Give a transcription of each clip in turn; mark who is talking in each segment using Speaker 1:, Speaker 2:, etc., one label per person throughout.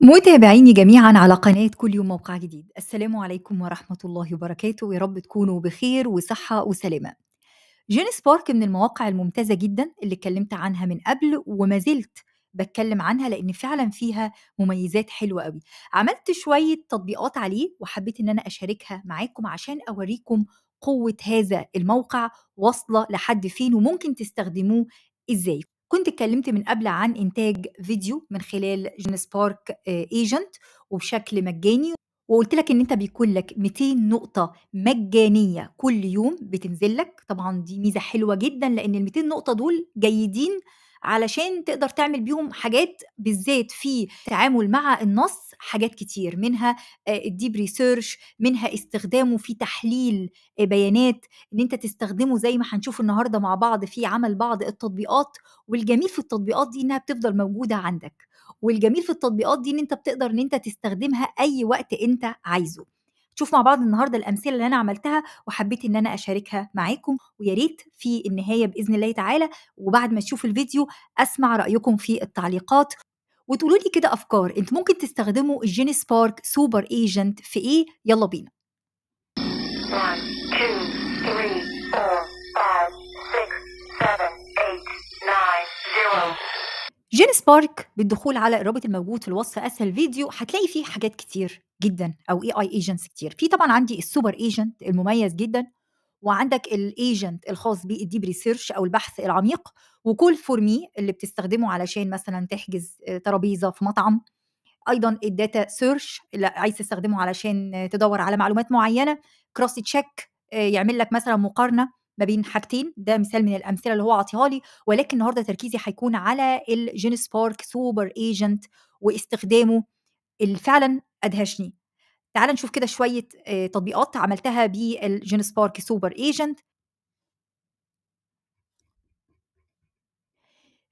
Speaker 1: متابعيني جميعا على قناة كل يوم موقع جديد السلام عليكم ورحمة الله وبركاته ويا رب تكونوا بخير وصحة وسلامة جينيس بارك من المواقع الممتازة جدا اللي اتكلمت عنها من قبل وما زلت بتكلم عنها لان فعلا فيها مميزات حلوه قوي عملت شويه تطبيقات عليه وحبيت ان انا اشاركها معاكم عشان اوريكم قوه هذا الموقع واصله لحد فين وممكن تستخدموه ازاي كنت اتكلمت من قبل عن إنتاج فيديو من خلال جين سبارك ايجنت آه، وبشكل مجاني وقلت لك ان انت بيكون لك 200 نقطه مجانيه كل يوم بتنزل لك طبعا دي ميزه حلوه جدا لان ال 200 نقطه دول جيدين علشان تقدر تعمل بيهم حاجات بالذات في التعامل مع النص حاجات كتير منها آه، الديب ريسيرش منها استخدامه في تحليل آه، بيانات ان انت تستخدمه زي ما هنشوف النهارده مع بعض في عمل بعض التطبيقات والجميل في التطبيقات دي انها بتفضل موجوده عندك والجميل في التطبيقات دي ان انت بتقدر ان انت تستخدمها اي وقت انت عايزه شوف مع بعض النهارده الامثله اللي انا عملتها وحبيت ان انا اشاركها معاكم وياريت في النهايه باذن الله تعالى وبعد ما تشوفوا الفيديو اسمع رايكم في التعليقات وتقولوا لي كده افكار انت ممكن تستخدموا الجيني سبارك سوبر ايجنت في ايه يلا بينا جين سبارك بالدخول على الرابط الموجود في الوصف اسفل الفيديو هتلاقي فيه حاجات كتير جدا او اي اي ايجنتس كتير في طبعا عندي السوبر ايجنت المميز جدا وعندك الايجنت الخاص بالديب ريسيرش او البحث العميق وكول فور مي اللي بتستخدمه علشان مثلا تحجز آه، ترابيزه في مطعم ايضا الداتا سيرش اللي عايز تستخدمه علشان تدور على معلومات معينه كروس تشيك آه، يعمل لك مثلا مقارنه ما بين حاجتين ده مثال من الامثله اللي هو عطيها لي ولكن النهارده تركيزي هيكون على الجين سبارك سوبر ايجنت واستخدامه اللي فعلا ادهشني تعال نشوف كده شويه آه، تطبيقات عملتها بالجين سبارك سوبر ايجنت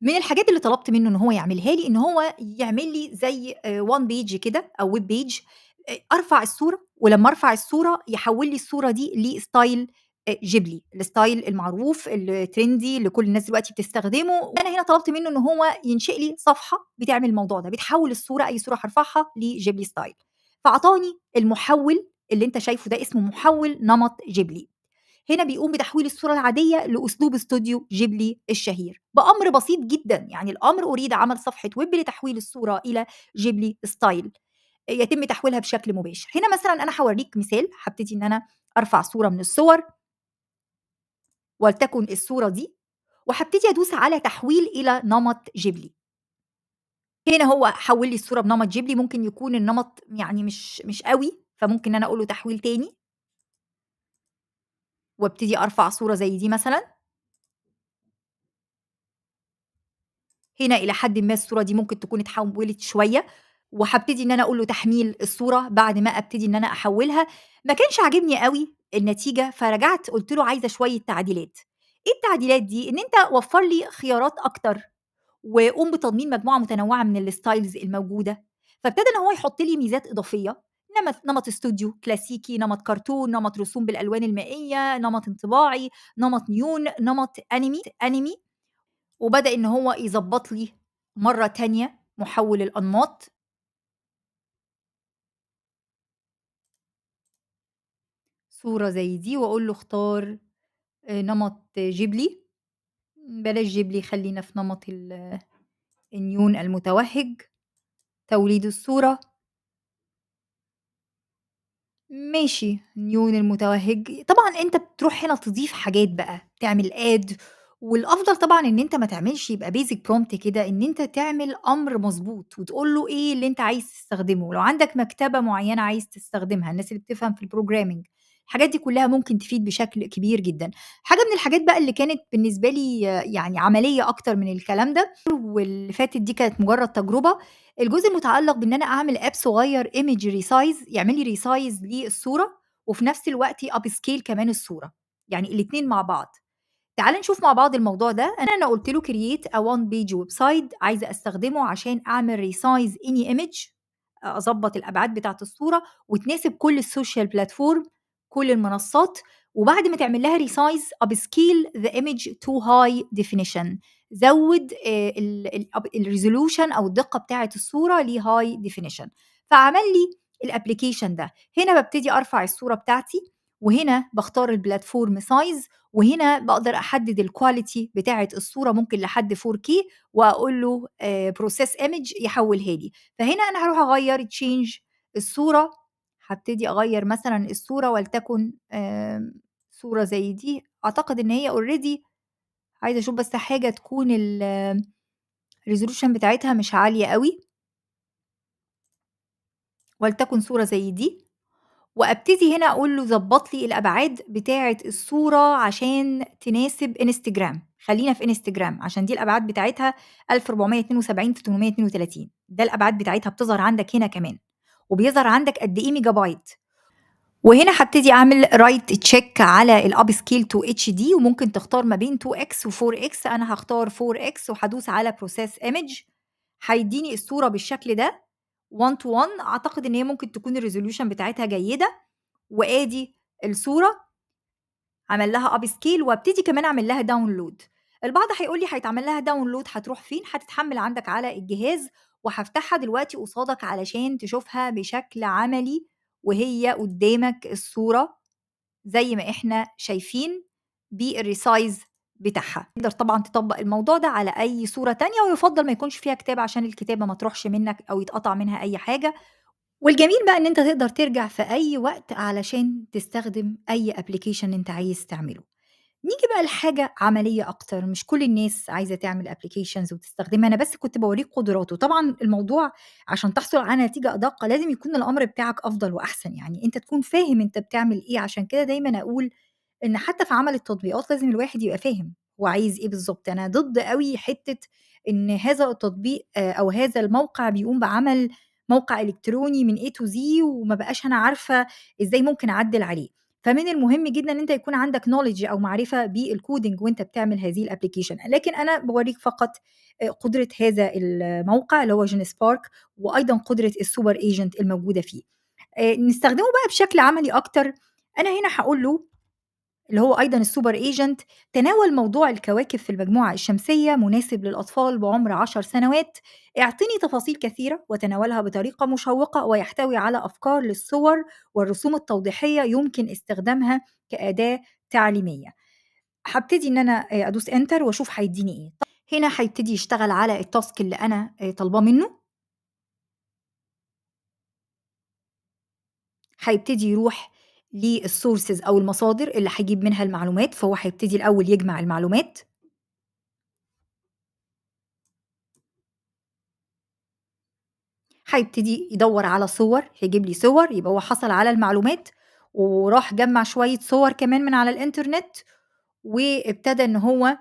Speaker 1: من الحاجات اللي طلبت منه ان هو يعملها لي ان هو يعمل لي زي وان آه، بيج كده او ويب بيج آه، ارفع الصوره ولما ارفع الصوره يحول لي الصوره دي لستايل جيبلي الستايل المعروف الترندي اللي كل الناس دلوقتي بتستخدمه وانا هنا طلبت منه ان هو ينشئ لي صفحه بتعمل الموضوع ده بتحول الصوره اي صوره هرفعها لجيبلي ستايل فاعطاني المحول اللي انت شايفه ده اسمه محول نمط جيبلي هنا بيقوم بتحويل الصورة العادية لأسلوب استوديو جيبلي الشهير بأمر بسيط جدا يعني الأمر أريد عمل صفحة ويب لتحويل الصورة إلى جيبلي ستايل يتم تحويلها بشكل مباشر هنا مثلا أنا هوريك مثال هبتدي إن أنا أرفع صورة من الصور ولتكن الصورة دي وهبتدي أدوس على تحويل إلى نمط جبلي هنا هو حول لي الصورة بنمط جبلي ممكن يكون النمط يعني مش مش قوي فممكن أنا أقول له تحويل تاني وابتدي أرفع صورة زي دي مثلا هنا إلى حد ما الصورة دي ممكن تكون اتحولت شوية وهبتدي ان انا اقول له تحميل الصوره بعد ما ابتدي ان انا احولها ما كانش عاجبني قوي النتيجه فرجعت قلت له عايزه شويه تعديلات ايه التعديلات دي ان انت وفر لي خيارات اكتر وقوم بتضمين مجموعه متنوعه من الستايلز الموجوده فابتدى ان هو يحط لي ميزات اضافيه نمط نمط استوديو كلاسيكي نمط كرتون نمط رسوم بالالوان المائيه نمط انطباعي نمط نيون نمط انمي انمي وبدا ان هو يظبط لي مره تانية محول الانماط صورة زي دي وأقول له اختار آه، نمط جبلي بلاش جبلي خلينا في نمط النيون المتوهج توليد الصورة ماشي نيون المتوهج طبعا انت بتروح هنا تضيف حاجات بقى تعمل اد والافضل طبعا ان انت ما تعملش يبقى بيزك برومبت كده ان انت تعمل امر مظبوط وتقول له ايه اللي انت عايز تستخدمه لو عندك مكتبه معينه عايز تستخدمها الناس اللي بتفهم في البروجرامينج الحاجات دي كلها ممكن تفيد بشكل كبير جدا حاجه من الحاجات بقى اللي كانت بالنسبه لي يعني عمليه اكتر من الكلام ده واللي فاتت دي كانت مجرد تجربه الجزء المتعلق بان انا اعمل اب صغير ايمج ريسايز يعمل لي ريسايز للصوره وفي نفس الوقت اب سكيل كمان الصوره يعني الاثنين مع بعض تعال نشوف مع بعض الموضوع ده انا انا قلت له كرييت ا وان بيج ويب سايت عايزه استخدمه عشان اعمل ريسايز اني ايمج اظبط الابعاد بتاعه الصوره وتناسب كل السوشيال بلاتفورم كل المنصات وبعد ما تعمل لها ريسايز اب سكيل ذا ايمج تو هاي ديفينيشن زود آه، الريزولوشن او الدقه بتاعه الصوره لهاي ديفينيشن فعمل لي الابلكيشن ده هنا ببتدي ارفع الصوره بتاعتي وهنا بختار البلاتفورم سايز وهنا بقدر احدد الكواليتي بتاعه الصوره ممكن لحد 4K واقول له بروسيس آه، ايمج يحولها لي فهنا انا هروح اغير تشينج الصوره هبتدي اغير مثلا الصوره ولتكن آمم، صوره زي دي اعتقد ان هي اوريدي عايزه اشوف بس حاجه تكون الريزولوشن بتاعتها مش عاليه قوي ولتكن صوره زي دي وابتدي هنا اقول له ظبط لي الابعاد بتاعه الصوره عشان تناسب انستجرام خلينا في انستجرام عشان دي الابعاد بتاعتها 1472 في 832 ده الابعاد بتاعتها بتظهر عندك هنا كمان وبيظهر عندك قد ايه ميجا بايت وهنا هبتدي اعمل رايت تشيك على الاب سكيل تو اتش دي وممكن تختار ما بين 2 اكس و4 اكس انا هختار 4 اكس وهدوس على بروسيس ايمج هيديني الصوره بالشكل ده 1 تو 1 اعتقد ان هي ممكن تكون الريزوليوشن بتاعتها جيده وادي الصوره عمل لها اب سكيل وابتدي كمان اعمل لها داونلود البعض هيقول لي هيتعمل لها داونلود هتروح فين هتتحمل عندك على الجهاز وهفتحها دلوقتي قصادك علشان تشوفها بشكل عملي وهي قدامك الصورة زي ما احنا شايفين بالريسايز بتاعها تقدر طبعا تطبق الموضوع ده على اي صورة تانية ويفضل ما يكونش فيها كتاب عشان الكتابة ما تروحش منك او يتقطع منها اي حاجة والجميل بقى ان انت تقدر ترجع في اي وقت علشان تستخدم اي ابلكيشن انت عايز تعمله نيجي بقى لحاجة عملية أكتر مش كل الناس عايزة تعمل ابلكيشنز وتستخدمها أنا بس كنت بوريك قدراته طبعا الموضوع عشان تحصل على نتيجة أدق لازم يكون الأمر بتاعك أفضل وأحسن يعني أنت تكون فاهم أنت بتعمل إيه عشان كده دايما أقول إن حتى في عمل التطبيقات لازم الواحد يبقى فاهم وعايز إيه بالظبط أنا ضد قوي حتة إن هذا التطبيق آه، أو هذا الموقع بيقوم بعمل موقع إلكتروني من A تو Z وما بقاش أنا عارفة إزاي ممكن أعدل عليه فمن المهم جدا ان انت يكون عندك نوليدج او معرفه بالكودينج وانت بتعمل هذه الابلكيشن لكن انا بوريك فقط آه، قدره هذا الموقع اللي هو جين سبارك وايضا قدره السوبر ايجنت الموجوده فيه آه، نستخدمه بقى بشكل عملي اكتر انا هنا هقول له اللي هو أيضا السوبر إيجنت تناول موضوع الكواكب في المجموعة الشمسية مناسب للأطفال بعمر عشر سنوات اعطني تفاصيل كثيرة وتناولها بطريقة مشوقة ويحتوي على أفكار للصور والرسوم التوضيحية يمكن استخدامها كأداة تعليمية هبتدي إن أنا آه، أدوس إنتر وأشوف هيديني إيه هنا هيبتدي يشتغل على التاسك اللي أنا آه، طالباه منه هيبتدي يروح للسورسز او المصادر اللي هيجيب منها المعلومات فهو هيبتدي الاول يجمع المعلومات هيبتدي يدور على صور هيجيب لي صور يبقى هو حصل على المعلومات وراح جمع شويه صور كمان من على الانترنت وابتدى ان هو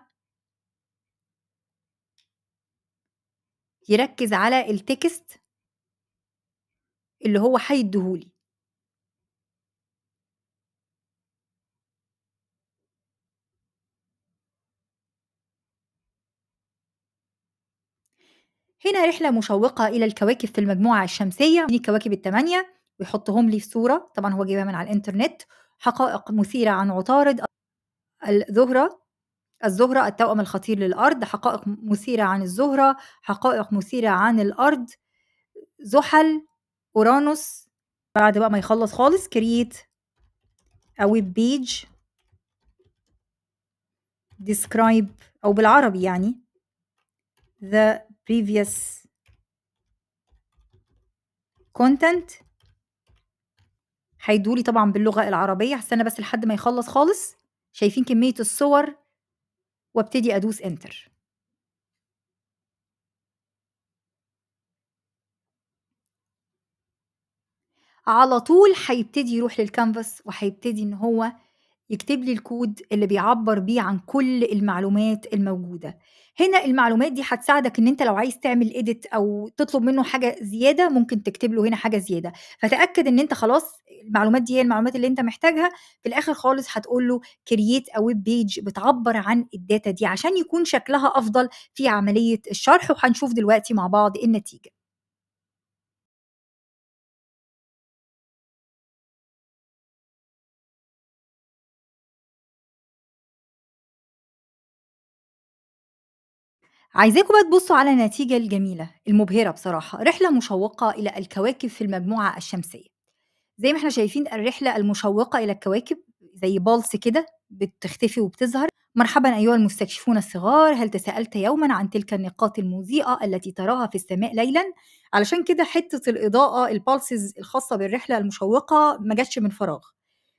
Speaker 1: يركز على التكست اللي هو هيديهولي هنا رحلة مشوقة إلى الكواكب في المجموعة الشمسية الكواكب الثمانية ويحطهم لي في صورة طبعا هو جايبها من على الإنترنت حقائق مثيرة عن عطارد الزهرة الزهرة التوأم الخطير للأرض حقائق مثيرة عن الزهرة حقائق مثيرة عن الأرض زحل أورانوس بعد بقى ما يخلص خالص كريت أويب بيج describe أو بالعربي يعني the previous content هيدولي طبعا باللغه العربيه هستنى بس لحد ما يخلص خالص شايفين كميه الصور وابتدي ادوس انتر على طول هيبتدي يروح للكانفاس وهيبتدي ان هو يكتب لي الكود اللي بيعبر بيه عن كل المعلومات الموجوده هنا المعلومات دي هتساعدك ان انت لو عايز تعمل اديت او تطلب منه حاجه زياده ممكن تكتب له هنا حاجه زياده فتاكد ان انت خلاص المعلومات دي هي المعلومات اللي انت محتاجها في الاخر خالص هتقول له كرييت ا ويب بيج بتعبر عن الداتا دي عشان يكون شكلها افضل في عمليه الشرح وهنشوف دلوقتي مع بعض النتيجه عايزاكم بقى تبصوا على النتيجة الجميلة المبهرة بصراحة رحلة مشوقة إلى الكواكب في المجموعة الشمسية زي ما احنا شايفين الرحلة المشوقة إلى الكواكب زي بالس كده بتختفي وبتظهر مرحبا أيها المستكشفون الصغار هل تساءلت يوما عن تلك النقاط المضيئة التي تراها في السماء ليلا علشان كده حتة الإضاءة البالسز الخاصة بالرحلة المشوقة ما جاتش من فراغ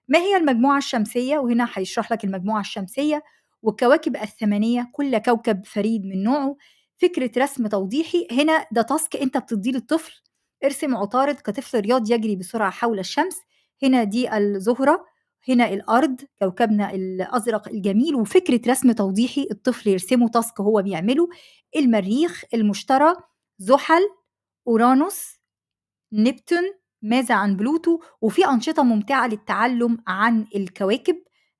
Speaker 1: ما هي المجموعة الشمسية وهنا هيشرح لك المجموعة الشمسية والكواكب الثمانية كل كوكب فريد من نوعه فكرة رسم توضيحي هنا ده تاسك أنت بتديه للطفل ارسم عطارد كطفل رياض يجري بسرعة حول الشمس هنا دي الزهرة هنا الأرض كوكبنا الأزرق الجميل وفكرة رسم توضيحي الطفل يرسمه تاسك هو بيعمله المريخ المشتري زحل أورانوس نبتون ماذا عن بلوتو وفي أنشطة ممتعة للتعلم عن الكواكب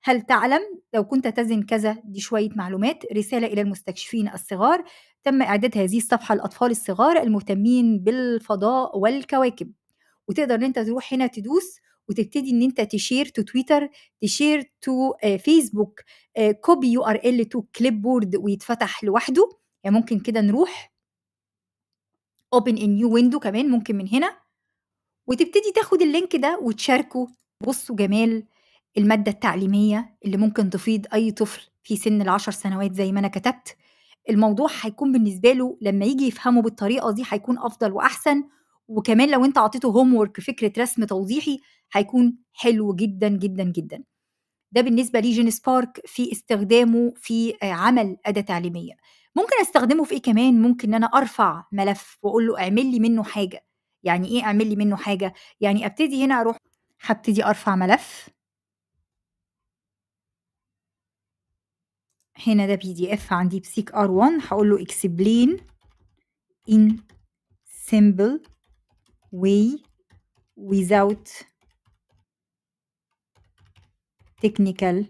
Speaker 1: هل تعلم لو كنت تزن كذا دي شوية معلومات رسالة إلى المستكشفين الصغار تم إعداد هذه الصفحة للأطفال الصغار المهتمين بالفضاء والكواكب وتقدر إن أنت تروح هنا تدوس وتبتدي ان انت تشير تو تويتر تشير تو فيسبوك كوبي يو ار ال تو كليب بورد ويتفتح لوحده يعني ممكن كده نروح اوبن ان يو ويندو كمان ممكن من هنا وتبتدي تاخد اللينك ده وتشاركه بصوا جمال المادة التعليمية اللي ممكن تفيد أي طفل في سن العشر سنوات زي ما أنا كتبت الموضوع هيكون بالنسبة له لما يجي يفهمه بالطريقة دي هيكون أفضل وأحسن وكمان لو أنت عطيته هوم فكرة رسم توضيحي هيكون حلو جدا جدا جدا ده بالنسبة لي جين سبارك في استخدامه في آه، عمل أداة تعليمية ممكن استخدمه في ايه كمان ممكن ان انا ارفع ملف واقول له اعمل لي منه حاجه يعني ايه اعمل لي منه حاجه يعني ابتدي هنا اروح هبتدي ارفع ملف هنا ده بي دي اف عندي بسيك ار 1 هقول له اكسبلين in simple way without technical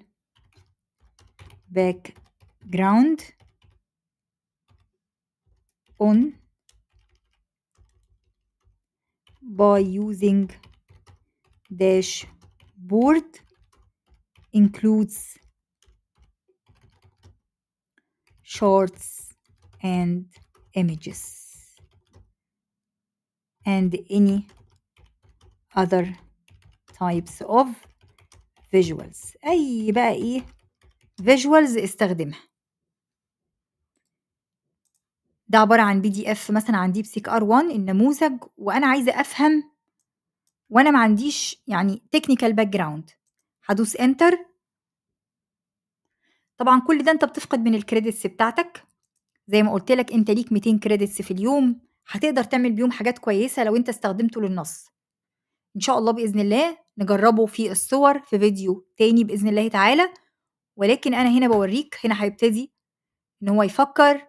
Speaker 1: background on by using dashboard includes shorts and images and any other types of visuals أي بقى إيه visuals استخدمها ده عبارة عن بي دي اف مثلا عن ديب سيك ار 1 النموذج وأنا عايزة أفهم وأنا ما عنديش يعني تكنيكال باك جراوند هدوس انتر طبعا كل ده انت بتفقد من الكريدتس بتاعتك زي ما قلت لك انت ليك 200 كريدتس في اليوم هتقدر تعمل بيهم حاجات كويسه لو انت استخدمته للنص ان شاء الله باذن الله نجربه في الصور في فيديو تاني باذن الله تعالى ولكن انا هنا بوريك هنا هيبتدي ان هو يفكر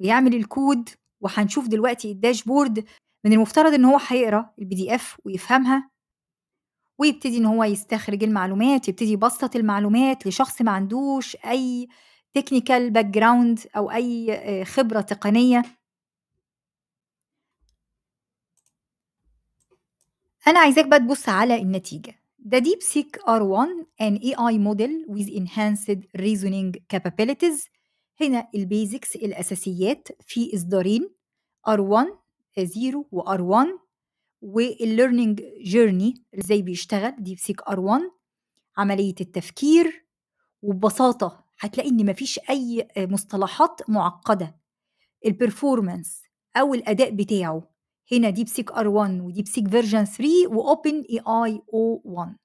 Speaker 1: ويعمل الكود وهنشوف دلوقتي الداشبورد من المفترض ان هو هيقرا البي دي اف ويفهمها ويبتدي إن هو يستخرج المعلومات يبتدي يبسط المعلومات لشخص ما عندوش أي تكنيكال باك جراوند أو أي آه، خبرة تقنية أنا عايزاك بقى تبص على النتيجة ديب سيك R1 an AI model with enhanced reasoning capabilities هنا البيزكس الأساسيات في إصدارين R1 0 آه، و R1 والليرنينج جيرني ازاي بيشتغل ديب سيك ار 1 عمليه التفكير وببساطه هتلاقي ان مفيش اي مصطلحات معقده البرفورمانس او الاداء بتاعه هنا ديب سيك ار 1 وديب سيك فيرجن 3 واوبن اي اي او 1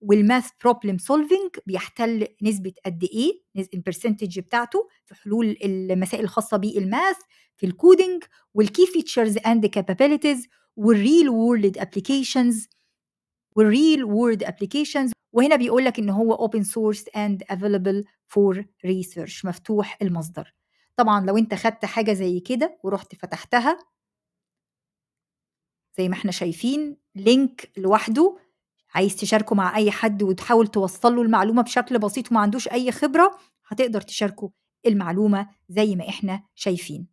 Speaker 1: والماث بروبلم سولفنج بيحتل نسبه قد ايه البرسنتج بتاعته في حلول المسائل الخاصه بالماث في الكودينج والكي فيتشرز اند كابابيلتيز والريل وورلد ابلكيشنز والريل وورد ابلكيشنز وهنا بيقول لك ان هو اوبن سورس اند افيلبل فور ريسيرش مفتوح المصدر طبعا لو انت خدت حاجه زي كده ورحت فتحتها زي ما احنا شايفين لينك لوحده عايز تشاركه مع اي حد وتحاول توصل له المعلومه بشكل بسيط وما عندوش اي خبره هتقدر تشاركه المعلومه زي ما احنا شايفين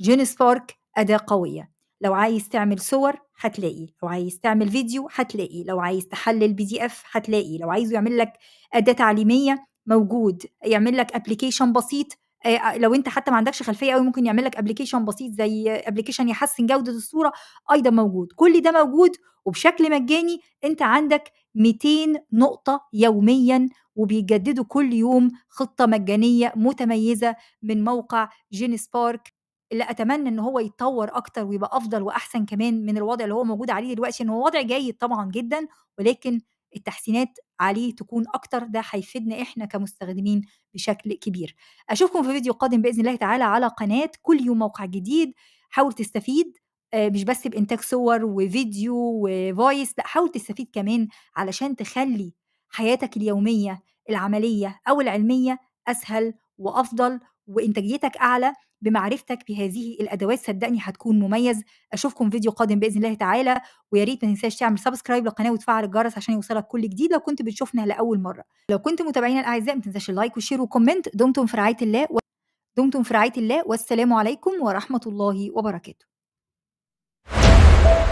Speaker 1: جين سبارك اداه قويه لو عايز تعمل صور هتلاقي لو عايز تعمل فيديو هتلاقي لو عايز تحلل بي دي اف هتلاقي لو عايزه يعمل لك اداه تعليميه موجود يعمل لك ابلكيشن بسيط آه، آه، لو انت حتى ما عندكش خلفيه قوي ممكن يعمل لك ابلكيشن بسيط زي ابلكيشن يحسن جوده الصوره ايضا آه، موجود كل ده موجود وبشكل مجاني انت عندك 200 نقطه يوميا وبيجددوا كل يوم خطه مجانيه متميزه من موقع جيني سبارك اللي اتمنى ان هو يتطور اكتر ويبقى افضل واحسن كمان من الوضع اللي هو موجود عليه دلوقتي ان هو وضع جيد طبعا جدا ولكن التحسينات عليه تكون اكتر ده هيفيدنا احنا كمستخدمين بشكل كبير اشوفكم في فيديو قادم باذن الله تعالى على قناه كل يوم موقع جديد حاول تستفيد آه، مش بس بانتاج صور وفيديو وفويس لا حاول تستفيد كمان علشان تخلي حياتك اليوميه العمليه او العلميه اسهل وافضل وانتاجيتك اعلى بمعرفتك بهذه الادوات صدقني هتكون مميز اشوفكم فيديو قادم باذن الله تعالى ويا ريت ما تنساش تعمل سبسكرايب للقناه وتفعل الجرس عشان يوصلك كل جديد لو كنت بتشوفنا لاول مره لو كنت متابعينا الاعزاء ما تنساش اللايك والشير وكومنت دمتم في رعايه الله و... دمتم في رعايه الله والسلام عليكم ورحمه الله وبركاته